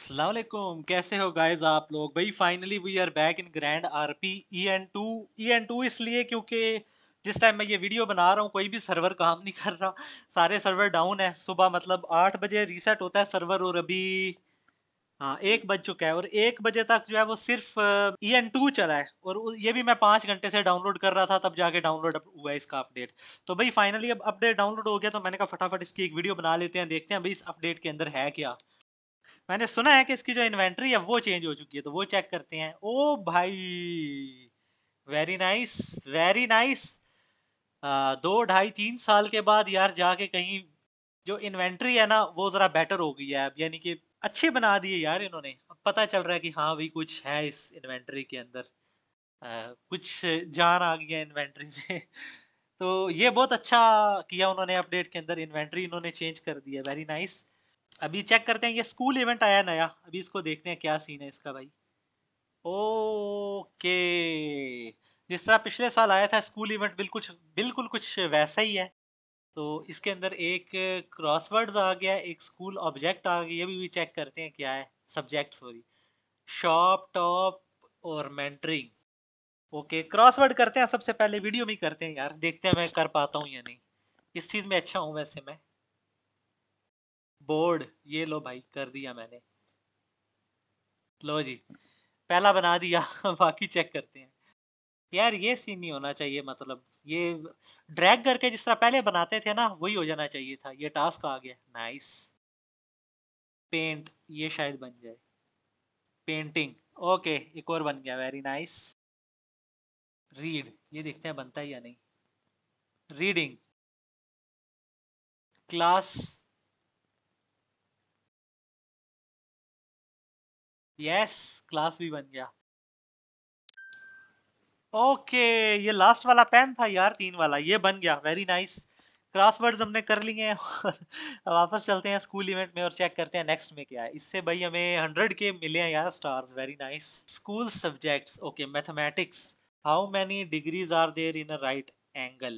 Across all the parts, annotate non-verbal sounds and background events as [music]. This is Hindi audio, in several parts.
असलम कैसे हो गाइज आप लोग भाई finally we are back in grand R P E N two E N two इसलिए क्योंकि जिस टाइम मैं ये वीडियो बना रहा हूँ कोई भी सर्वर काम नहीं कर रहा सारे सर्वर डाउन है सुबह मतलब आठ बजे रीसेट होता है सर्वर और अभी हाँ एक बज चुका है और एक बजे तक जो है वो सिर्फ ई एन टू चला है और ये भी मैं पाँच घंटे से डाउनलोड कर रहा था तब जाके डाउनलोड हुआ है इसका अपडेट तो भाई फाइनली अब अपडेट डाउनलोड हो गया तो मैंने कहा फटाफट इसकी एक वीडियो बना लेते हैं देखते हैं भाई इस अपडेट के अंदर है क्या मैंने सुना है कि इसकी जो इन्वेंट्री है वो चेंज हो चुकी है तो वो चेक करते हैं ओ भाई वेरी नाइस वेरी नाइस दो ढाई तीन साल के बाद यार जाके कहीं जो इन्वेंट्री है ना वो ज़रा बेटर हो गई है अब यानी कि अच्छे बना दिए यार इन्होंने अब पता चल रहा है कि हाँ भाई कुछ है इस इन्वेंट्री के अंदर आ, कुछ जान आ गई है इन्वेंट्री में [laughs] तो ये बहुत अच्छा किया उन्होंने अपडेट के अंदर इन्वेंट्री इन्होंने चेंज कर दिया वेरी नाइस nice. अभी चेक करते हैं ये स्कूल इवेंट आया नया अभी इसको देखते हैं क्या सीन है इसका भाई ओके जिस तरह पिछले साल आया था स्कूल इवेंट बिल्कुल बिल्कुल कुछ वैसा ही है तो इसके अंदर एक क्रॉसवर्ड्स आ गया एक स्कूल ऑब्जेक्ट आ गया ये भी, भी चेक करते हैं क्या है सब्जेक्ट सॉरी शॉप टॉप और मैंटरिंग ओके क्रॉसवर्ड करते हैं सबसे पहले वीडियो में करते हैं यार देखते हैं मैं कर पाता हूँ या नहीं इस चीज़ में अच्छा हूँ वैसे मैं बोर्ड ये लो भाई कर दिया मैंने लो जी पहला बना दिया [laughs] बाकी चेक करते हैं यार ये सीन नहीं होना चाहिए मतलब ये ड्रैग करके जिस तरह पहले बनाते थे ना वही हो जाना चाहिए था ये टास्क आ गया नाइस पेंट ये शायद बन जाए पेंटिंग ओके एक और बन गया वेरी नाइस रीड ये देखते हैं बनता है या नहीं रीडिंग क्लास यस क्लास भी बन गया ओके ये लास्ट वाला पेन था यार तीन वाला ये बन गया वेरी नाइस क्रॉसवर्ड्स हमने कर लिए हैं और वापस चलते हैं स्कूल इवेंट में और चेक करते हैं नेक्स्ट में क्या है इससे भाई हमें हंड्रेड के मिले हैं यार stars very nice school subjects okay mathematics how many degrees are there in a right angle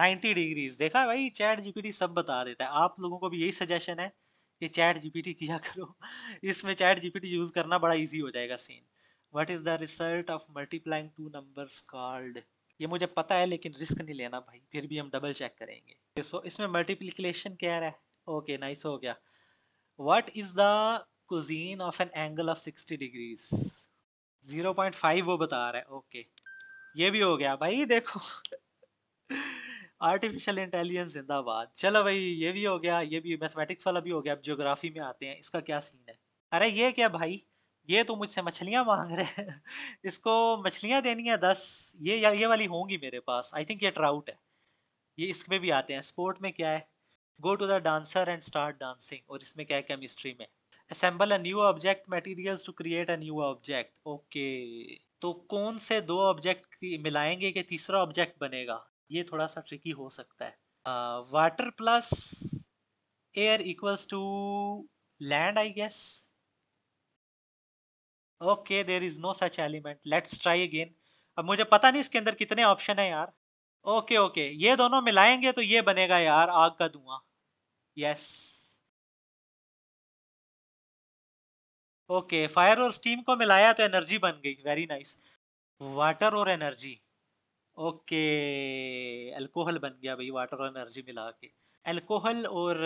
90 degrees देखा भाई चैट जीपीटी सब बता देता है आप लोगों को भी यही सजेशन है ये चैट जीपीटी किया करो इसमें चैट जीपीटी यूज़ करना बड़ा इजी हो जाएगा seen what is the result of multiplying two numbers called ये मुझे पता है लेकिन रिस्क नहीं लेना भाई फिर भी हम डबल चेक करेंगे सो so, इसमें मल्टीप्लीकेशन क्या है ओके okay, नाइस nice हो गया what is the cosine of an angle of sixty degrees zero point five वो बता रहा है ओके okay. ये भी हो गया भाई देखो आर्टिफिशियल इंटेलिजेंस जिंदाबाद चलो भाई ये भी हो गया ये भी मैथमेटिक्स वाला भी हो गया अब ज्योग्राफी में आते हैं इसका क्या सीन है अरे ये क्या भाई ये तो मुझसे मछलियाँ मांग रहे हैं [laughs] इसको मछलियाँ देनी है दस ये या ये वाली होंगी मेरे पास आई थिंक ये ट्राउट है ये इसमें भी आते हैं स्पोर्ट में क्या है go to the dancer and start dancing और इसमें क्या है केमिस्ट्री में assemble a new object materials to create a new object okay तो कौन से दो ऑब्जेक्ट मिलाएंगे कि तीसरा ऑब्जेक्ट बनेगा ये थोड़ा सा ट्रिकी हो सकता है water plus air equals to land I guess okay there is no such element let's try again अब मुझे पता नहीं इसके अंदर कितने ऑप्शन है यार ओके okay, ओके okay. ये दोनों मिलाएंगे तो ये बनेगा यार आग का धुआं यस ओके फायर और स्टीम को मिलाया तो एनर्जी बन गई वेरी नाइस वाटर और एनर्जी ओके अल्कोहल बन गया भाई वाटर और एनर्जी मिला के अल्कोहल और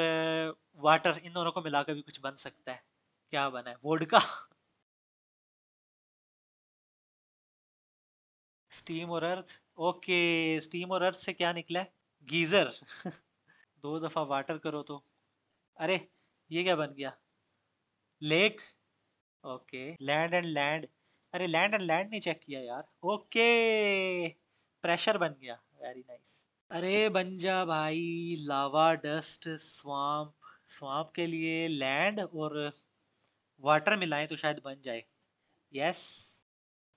वाटर uh, इन दोनों को मिला के भी कुछ बन सकता है क्या बना है वोडका स्टीम [laughs] और अर्थ ओके स्टीम और अर्थ से क्या निकला है गीजर [laughs] दो दफा वाटर करो तो अरे ये क्या बन गया lake okay land and land अरे लैंड एंड लैंड नहीं चेक किया यार ओके प्रेशर बन गया वेरी नाइस अरे बन जा भाई लावा डस्ट स्वाम्प स्वाम्प के लिए लैंड और वाटर मिलाएं तो शायद बन जाए यस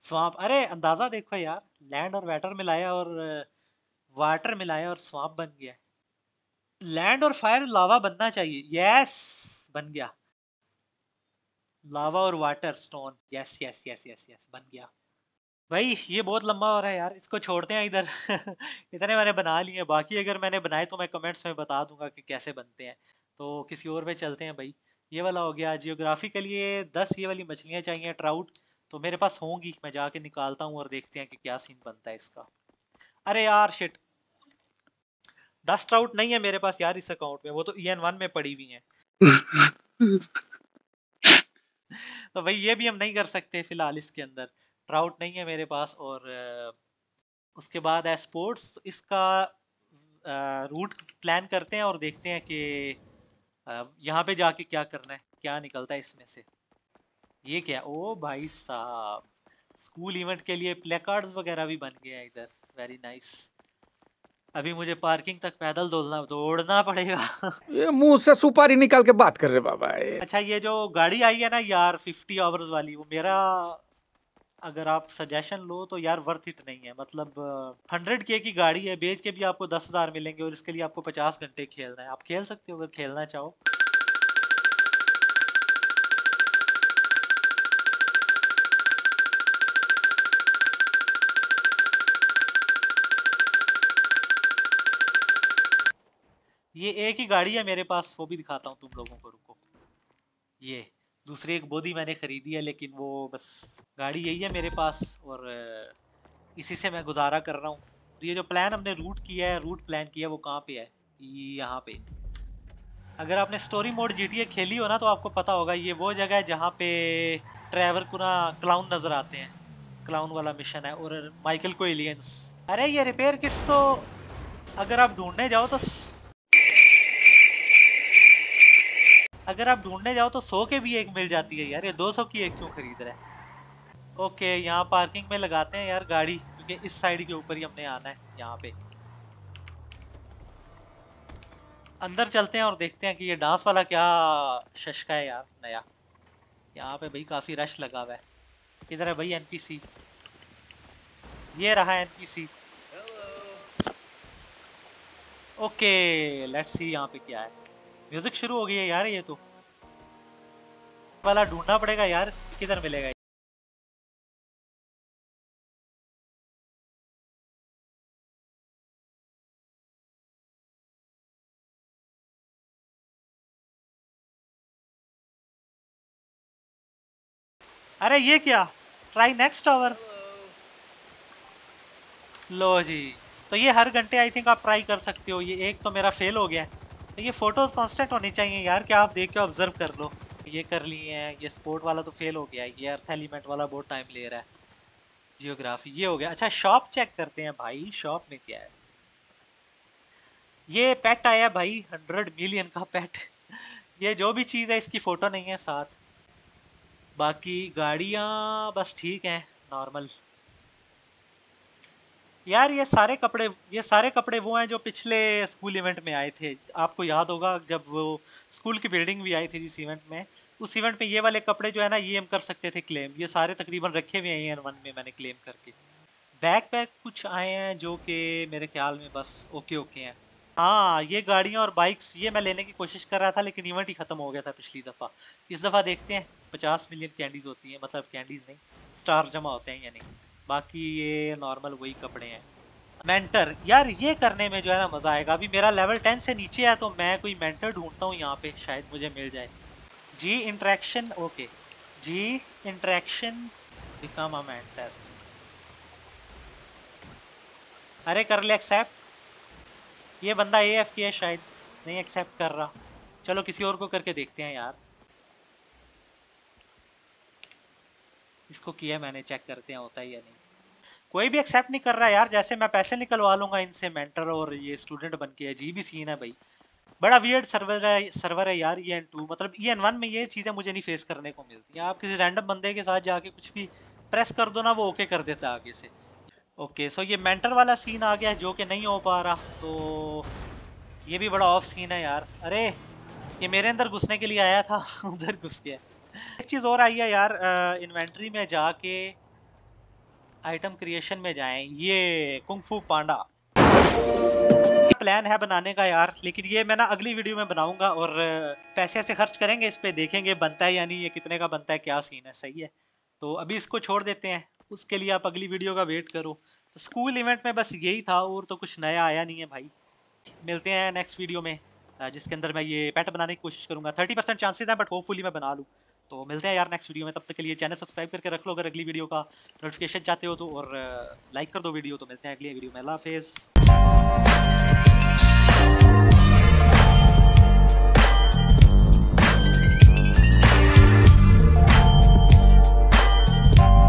स्वाम्प अरे अंदाज़ा देखो यार लैंड और वाटर मिलाया और वाटर मिलाया और स्वाम्प बन गया लैंड और फायर लावा बनना चाहिए यस बन गया लावा और water stone yes yes yes yes yes बन गया भाई ये बहुत लंबा हो रहा है यार इसको छोड़ते हैं इधर [laughs] इतने मैंने बना लिए बाकी अगर मैंने बनाए तो मैं कमेंट्स में बता दूंगा कि कैसे बनते हैं तो किसी और पे चलते हैं भाई ये वाला हो गया जियोग्राफी के लिए दस ये वाली मछलियाँ चाहिए ट्राउट तो मेरे पास होंगी मैं जाके निकालता हूँ और देखते हैं कि क्या सीन बनता है इसका अरे यार शिट दस ट्राउट नहीं है मेरे पास यार इस अकाउंट में वो तो ई एन वन में पड़ी हुई है [laughs] [laughs] तो भाई ये भी हम नहीं कर सकते फिलहाल इसके अंदर ट्राउट नहीं है मेरे पास और उसके बाद एज स्पोर्ट्स इसका रूट प्लान करते हैं और देखते हैं कि यहाँ पे जाके क्या करना है क्या निकलता है इसमें से ये क्या ओ भाई साहब स्कूल इवेंट के लिए प्लेकार्ड्स वगैरह भी बन गए हैं इधर वेरी नाइस अभी मुझे पार्किंग तक पैदल दौड़ना दौड़ना पड़ेगा [laughs] ये मुंह से सुपारी निकाल के बात कर रहे बाबा अच्छा ये जो गाड़ी आई है ना यार फिफ्टी आवर्स वाली वो मेरा अगर आप सजेशन लो तो यार वर्थ इट नहीं है मतलब हंड्रेड के की गाड़ी है बेच के भी आपको दस हज़ार मिलेंगे और इसके लिए आपको पचास घंटे खेलना है आप खेल सकते हो अगर खेलना चाहो ये एक ही गाड़ी है मेरे पास वो भी दिखाता हूँ तुम लोगों को रुको ये दूसरी एक बोधी मैंने ख़रीदी है लेकिन वो बस गाड़ी यही है मेरे पास और इसी से मैं गुजारा कर रहा हूँ तो ये जो प्लान हमने रूट किया है रूट प्लान किया है वो कहाँ पे है यहाँ पे अगर आपने स्टोरी मोड जी खेली हो ना तो आपको पता होगा ये वो जगह है जहाँ पे ट्रैवर को ना क्लाउन नज़र आते हैं क्लाउन वाला मिशन है और माइकल को एलियंस अरे ये रिपेयर किट्स तो अगर आप ढूंढने जाओ तो अगर आप ढूंढने जाओ तो सौ के भी एक मिल जाती है यार ये दो सौ की एक क्यों खरीद रहे हैं ओके यहाँ पार्किंग में लगाते हैं यार गाड़ी क्योंकि इस साइड के ऊपर ही हमने आना है यहाँ पे अंदर चलते हैं और देखते हैं कि ये डांस वाला क्या शशका है यार नया यहाँ पे भाई काफ़ी रश लगा हुआ है किधर है भाई सी ये रहा एनपीसी ओके लेट्स सी यहाँ पे क्या है म्यूजिक शुरू हो गई है यार ये तो वाला ढूंढना पड़ेगा यार किधर मिलेगा अरे ये क्या ट्राई नेक्स्ट आवर लो जी तो ये हर घंटे आई थिंक आप ट्राई कर सकते हो ये एक तो मेरा फेल हो गया है तो ये फोटोज कॉन्स्टेंट होनी चाहिए यार कि आप देख के ऑब्जर्व कर लो ये कर लिए हैं ये स्पोर्ट वाला तो फेल हो गया है ये अर्थ एलिमेंट वाला बहुत टाइम ले रहा है जियोग्राफी ये हो गया अच्छा शॉप चेक करते हैं भाई शॉप में क्या है ये पेट आया भाई हंड्रेड मिलियन का पेट ये जो भी चीज़ है इसकी फ़ोटो नहीं है साथ बाकी गाड़ियाँ बस ठीक हैं नॉर्मल यार ये सारे कपड़े ये सारे कपड़े वो हैं जो पिछले स्कूल इवेंट में आए थे आपको याद होगा जब वो स्कूल की बिल्डिंग भी आई थी जिस इवेंट में उस इवेंट में ये वाले कपड़े जो है ना ये हम कर सकते थे क्लेम ये सारे तकरीबन रखे हुए हैं वन में मैंने क्लेम करके बैक पैक कुछ आए हैं जो कि मेरे ख्याल में बस ओके ओके हैं हाँ ये गाड़ियाँ और बाइक्स ये मैं लेने की कोशिश कर रहा था लेकिन इवेंट ही ख़त्म हो गया था पिछली दफ़ा इस दफ़ा देखते हैं पचास मिलियन कैंडीज़ होती हैं मतलब कैंडीज़ नहीं स्टार जमा होते हैं या नहीं बाकी ये नॉर्मल वही कपड़े हैं मेंटर यार ये करने में जो है ना मज़ा आएगा अभी मेरा लेवल टेन से नीचे है तो मैं कोई मेंटर ढूंढता हूँ यहाँ पे शायद मुझे मिल जाए जी इंट्रैक्शन ओके जी इंट्रैक्शन बिकम अ मेंटर अरे कर ले एक्सेप्ट ये बंदा ए एफ की है शायद नहीं एक्सेप्ट कर रहा चलो किसी और को करके देखते हैं यार इसको किया मैंने चेक करते हैं होता है या नहीं कोई भी एक्सेप्ट नहीं कर रहा यार जैसे मैं पैसे निकलवा लूंगा इनसे मेंटर और ये स्टूडेंट बन के अजीब ही सीन है भाई बड़ा वियर्ड सर्वर है सर्वर है यार ई एन टू मतलब ई एन वन में ये चीज़ें मुझे नहीं फेस करने को मिलती आप किसी रैंडम बंदे के साथ जाके कुछ भी प्रेस कर दो ना वो ओके कर देता आगे से ओके सो ये मेंटर वाला सीन आ गया जो कि नहीं हो पा रहा तो ये भी बड़ा ऑफ सीन है यार अरे ये मेरे अंदर घुसने के लिए आया था [laughs] उधर घुस गया एक चीज़ और आई है यार इन्वेंट्री में जाके आइटम क्रिएशन में जाएं ये कुंगफू पांडा प्लान है बनाने का यार लेकिन ये मैं ना अगली वीडियो में बनाऊंगा और पैसे ऐसे खर्च करेंगे इस पर देखेंगे बनता है नहीं ये कितने का बनता है क्या सीन है सही है तो अभी इसको छोड़ देते हैं उसके लिए आप अगली वीडियो का वेट करो तो स्कूल इवेंट में बस यही था और तो कुछ नया आया नहीं है भाई मिलते हैं नेक्स्ट वीडियो में जिसके अंदर मैं ये पैट बनाने की कोशिश करूँगा थर्टी परसेंट चांसेज है बट होपफुली मैं बना लूँ तो मिलते हैं यार नेक्स्ट वीडियो में तब तक के लिए चैनल सब्सक्राइब करके रख लो अगर अगली वीडियो का नोटिफिकेशन चाहते हो तो और लाइक कर दो वीडियो तो मिलते हैं अगली वीडियो में अल्लाह हाफिज़